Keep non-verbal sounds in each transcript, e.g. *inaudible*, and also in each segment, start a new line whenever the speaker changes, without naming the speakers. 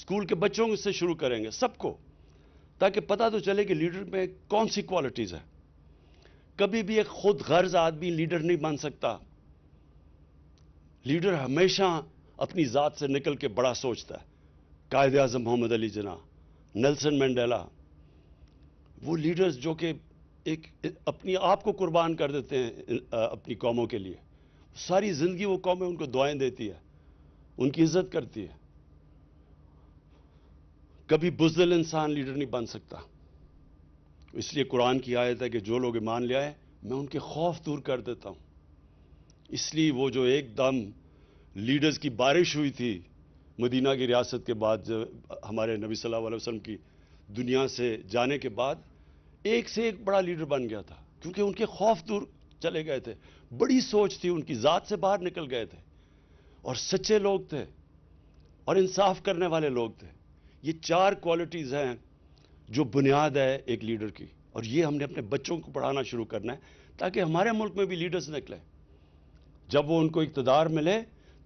school के बच्चों से शुरू करेंगे सबको ताकि पता तो चले कि लीडर में कौन सी क्वालिटीज़ है कभी भी एक खुद गर्ज आदमी लीडर नहीं बन सकता लीडर हमेशा अपनी ज़ात से निकल के बड़ा सोचता है कायद अजम मोहम्मद अली जना नेल्सन मैंडेला वो लीडर्स जो कि एक अपनी आप को कुर्बान कर देते हैं अपनी कौमों के लिए सारी ज़िंदगी वो कौमें उनको दुआएं देती है उनकी इज्जत करती है कभी बुजदल इंसान लीडर नहीं बन सकता इसलिए कुरान की आयत है कि जो लोग ईमान ले आए मैं उनके खौफ दूर कर देता हूँ इसलिए वो जो एकदम लीडर्स की बारिश हुई थी मदीना की रियासत के बाद जब हमारे नबी सल्लल्लाहु अलैहि वसल्लम की दुनिया से जाने के बाद एक से एक बड़ा लीडर बन गया था क्योंकि उनके खौफ दूर चले गए थे बड़ी सोच थी उनकी ज़ात से बाहर निकल गए थे और सच्चे लोग थे और इंसाफ करने वाले लोग थे ये चार क्वालिटीज़ हैं जो बुनियाद है एक लीडर की और ये हमने अपने बच्चों को पढ़ाना शुरू करना है ताकि हमारे मुल्क में भी लीडर्स निकले जब वो उनको इकतदार मिले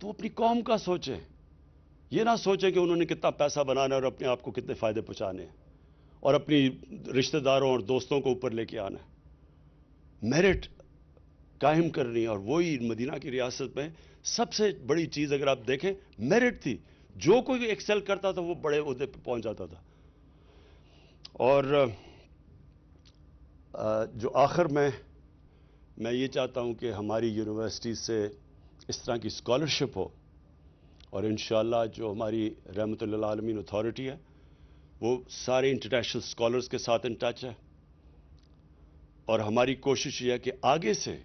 तो अपनी कौम का सोचें ये ना सोचें कि उन्होंने कितना पैसा बनाना है और अपने आप को कितने फ़ायदे पहुँचाने हैं और अपनी रिश्तेदारों और दोस्तों को ऊपर लेके आना है मेरिट कायम करनी और वही मदीना की रियासत में सबसे बड़ी चीज़ अगर आप देखें मेरिट थी जो कोई एक्सेल करता था वो बड़े उहदे पर पहुंच जाता था और जो आखिर में मैं ये चाहता हूं कि हमारी यूनिवर्सिटी से इस तरह की स्कॉलरशिप हो और इन जो हमारी रहमत आलमीन अथॉरिटी है वो सारे इंटरनेशनल स्कॉलर्स के साथ इन टच है और हमारी कोशिश ये है कि आगे से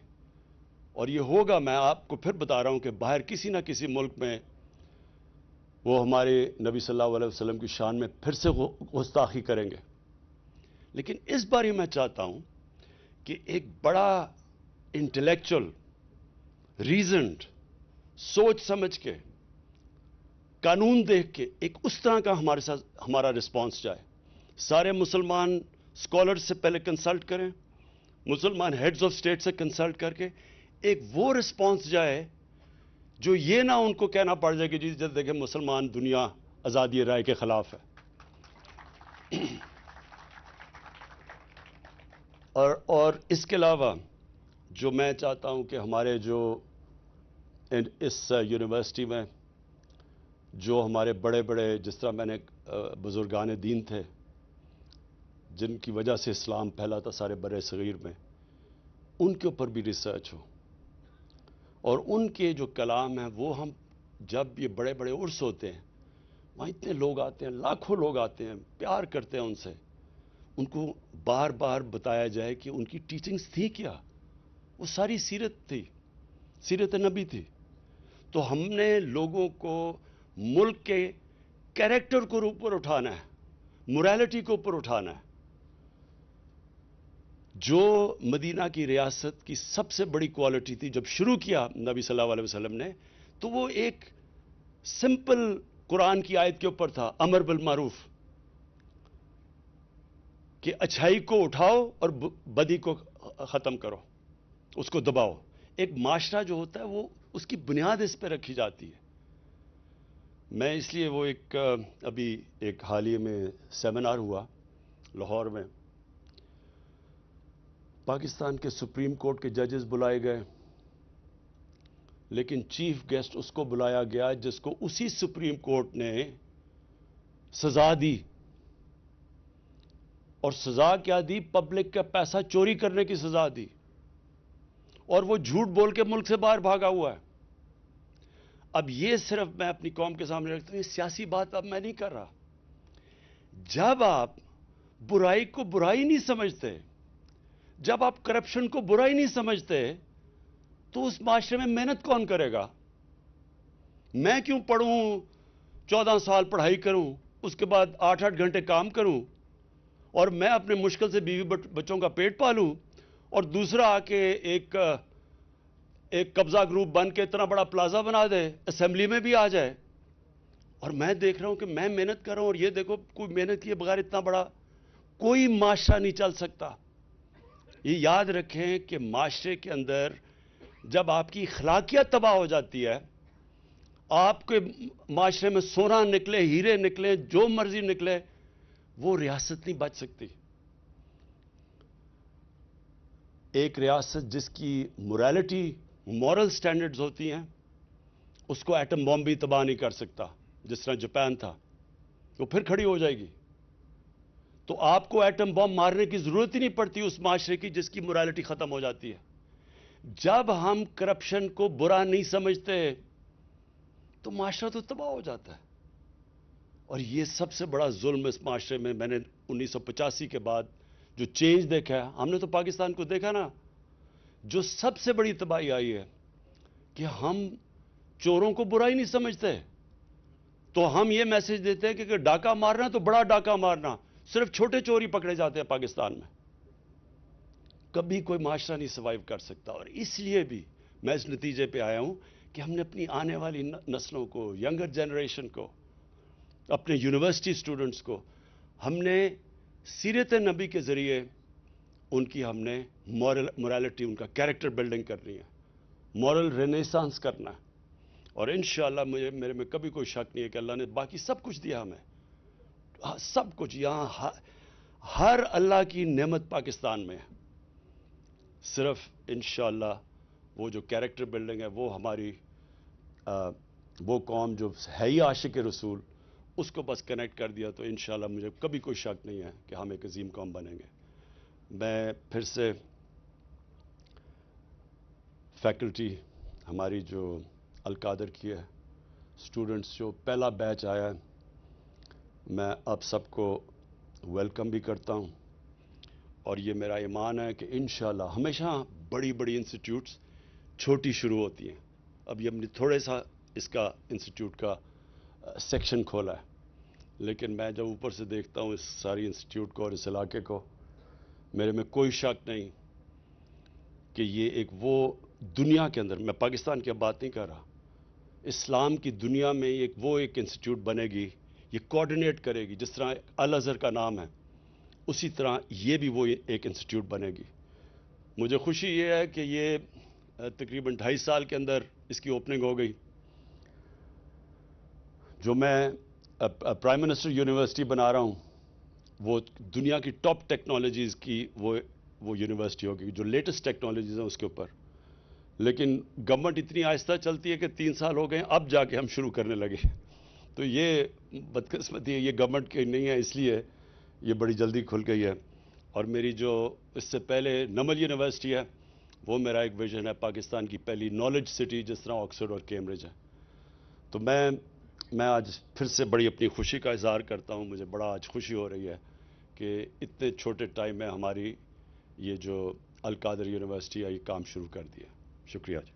और ये होगा मैं आपको फिर बता रहा हूं कि बाहर किसी ना किसी मुल्क में वो हमारे नबी सल्लल्लाहु अलैहि वसल्लम की शान में फिर से गुस्ताखी करेंगे लेकिन इस बारे मैं चाहता हूं कि एक बड़ा इंटेलेक्चुअल रीजनड सोच समझ के कानून देख के एक उस तरह का हमारे साथ हमारा रिस्पांस जाए सारे मुसलमान स्कॉलर से पहले कंसल्ट करें मुसलमान हेड्स ऑफ स्टेट से कंसल्ट करके एक वो रिस्पांस जाए जो ये ना उनको कहना पड़ जाए कि जी जब देखें मुसलमान दुनिया आज़ादी राय के ख़िलाफ़ है *clears throat* और और इसके अलावा जो मैं चाहता हूँ कि हमारे जो इस यूनिवर्सिटी uh, में जो हमारे बड़े बड़े जिस तरह मैंने uh, बुज़ुर्गान दीन थे जिनकी वजह से इस्लाम फैला था सारे बड़े सग़ीर में उनके ऊपर भी रिसर्च हो और उनके जो कलाम हैं वो हम जब ये बड़े बड़े उर्स होते हैं वहाँ इतने लोग आते हैं लाखों लोग आते हैं प्यार करते हैं उनसे उनको बार बार बताया जाए कि उनकी टीचिंग्स थी क्या वो सारी सीरत थी सीरत नबी थी तो हमने लोगों को मुल्क के कैरेक्टर को ऊपर उठाना है मोरालिटी को ऊपर उठाना है जो मदीना की रियासत की सबसे बड़ी क्वालिटी थी जब शुरू किया नबी सल्लल्लाहु अलैहि वसल्लम ने तो वो एक सिंपल कुरान की आयत के ऊपर था अमर बल मारूफ कि अच्छाई को उठाओ और बदी को ख़त्म करो उसको दबाओ एक माशरा जो होता है वो उसकी बुनियाद इस पर रखी जाती है मैं इसलिए वो एक अभी एक हाल ही में सेमिनार हुआ लाहौर में पाकिस्तान के सुप्रीम कोर्ट के जजेस बुलाए गए लेकिन चीफ गेस्ट उसको बुलाया गया जिसको उसी सुप्रीम कोर्ट ने सजा दी और सजा क्या दी पब्लिक का पैसा चोरी करने की सजा दी और वो झूठ बोल के मुल्क से बाहर भागा हुआ है अब ये सिर्फ मैं अपनी कौम के सामने रखता हूं सियासी बात अब मैं नहीं कर रहा जब आप बुराई को बुराई नहीं समझते जब आप करप्शन को बुरा ही नहीं समझते तो उस माशरे में मेहनत कौन करेगा मैं क्यों पढ़ूं चौदह साल पढ़ाई करूं उसके बाद आठ आठ घंटे काम करूं और मैं अपने मुश्किल से बीवी बच्चों का पेट पालूं और दूसरा आके एक एक कब्जा ग्रुप बन के इतना बड़ा प्लाजा बना दे असेंबली में भी आ जाए और मैं देख रहा हूं कि मैं मेहनत कर रहा हूं और ये देखो कोई मेहनत किए बगैर इतना बड़ा कोई माशरा नहीं चल सकता ये याद रखें कि माशरे के अंदर जब आपकी खलाकियत तबाह हो जाती है आपके माशरे में सोना निकले हीरे निकले जो मर्जी निकले वो रियासत नहीं बच सकती एक रियासत जिसकी मोरालिटी मॉरल स्टैंडर्ड्स होती हैं उसको एटम बॉम्ब भी तबाह नहीं कर सकता जिस तरह जापान था वो फिर खड़ी हो जाएगी तो आपको एटम बम मारने की जरूरत ही नहीं पड़ती उस माशरे की जिसकी मोरालिटी खत्म हो जाती है जब हम करप्शन को बुरा नहीं समझते तो माशरा तो तबाह हो जाता है और यह सबसे बड़ा जुल्म इस माशरे में मैंने उन्नीस के बाद जो चेंज देखा है हमने तो पाकिस्तान को देखा ना जो सबसे बड़ी तबाही आई है कि हम चोरों को बुरा ही नहीं समझते तो हम यह मैसेज देते हैं कि डाका मारना तो बड़ा डाका मारना सिर्फ छोटे चोरी पकड़े जाते हैं पाकिस्तान में कभी कोई माशरा नहीं सर्वाइव कर सकता और इसलिए भी मैं इस नतीजे पे आया हूँ कि हमने अपनी आने वाली नस्लों को यंगर जनरेशन को अपने यूनिवर्सिटी स्टूडेंट्स को हमने सीरत नबी के ज़रिए उनकी हमने मॉरल मोरालिटी उनका कैरेक्टर बिल्डिंग करनी है मॉरल रेनेसांस करना है और इन मुझे मेरे में कभी कोई शक नहीं है कि अल्लाह ने बाकी सब कुछ दिया हमें हाँ, सब कुछ यहाँ हर, हर अल्लाह की नेमत पाकिस्तान में है सिर्फ इन वो जो कैरेक्टर बिल्डिंग है वो हमारी आ, वो कौम जो है ही आशिक रसूल उसको बस कनेक्ट कर दिया तो इन मुझे कभी कोई शक नहीं है कि हम एक अजीम कौम बनेंगे मैं फिर से फैकल्टी हमारी जो अलकादर की है स्टूडेंट्स जो पहला बैच आया है मैं आप सबको वेलकम भी करता हूँ और ये मेरा ईमान है कि इन हमेशा बड़ी बड़ी इंस्टीट्यूट्स छोटी शुरू होती हैं अभी हमने थोड़े सा इसका इंस्टीट्यूट का सेक्शन खोला है लेकिन मैं जब ऊपर से देखता हूँ इस सारी इंस्टीट्यूट को और इस इलाके को मेरे में कोई शक नहीं कि ये एक वो दुनिया के अंदर मैं पाकिस्तान की बात नहीं कर रहा इस्लाम की दुनिया में एक वो एक इंस्टीट्यूट बनेगी ये कोऑर्डिनेट करेगी जिस तरह अल अज़हर का नाम है उसी तरह ये भी वो एक इंस्टीट्यूट बनेगी मुझे खुशी ये है कि ये तकरीबन ढाई साल के अंदर इसकी ओपनिंग हो गई जो मैं प्राइम मिनिस्टर यूनिवर्सिटी बना रहा हूँ वो दुनिया की टॉप टेक्नोलॉजीज़ की वो वो यूनिवर्सिटी होगी जो लेटेस्ट टेक्नोलॉजीज़ हैं उसके ऊपर लेकिन गवर्नमेंट इतनी आहिस्ता चलती है कि तीन साल हो गए अब जाके हम शुरू करने लगे तो ये बदकस्मती है ये गवर्नमेंट की नहीं है इसलिए ये बड़ी जल्दी खुल गई है और मेरी जो इससे पहले नमल यूनिवर्सिटी है वो मेरा एक विजन है पाकिस्तान की पहली नॉलेज सिटी जिस तरह ऑक्सफर्ड और कैम्ब्रिज है तो मैं मैं आज फिर से बड़ी अपनी खुशी का इजहार करता हूँ मुझे बड़ा आज खुशी हो रही है कि इतने छोटे टाइम में हमारी ये जो अलकादर यूनिवर्सिटी है ये काम शुरू कर दिया शुक्रिया जी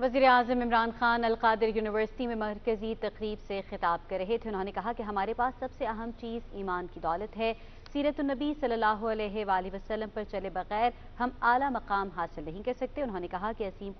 वजी अजम इमरान खान अलकादर यूनिवर्सिटी में मरकजी तकरीब से खिताब कर रहे थे उन्होंने कहा कि हमारे पास सबसे अहम चीज़ ईमान की दौलत है सीरतनबी सल्ला वसलम पर चले बगैर हम आला मकाम हासिल नहीं कर सकते उन्होंने कहा कि असीम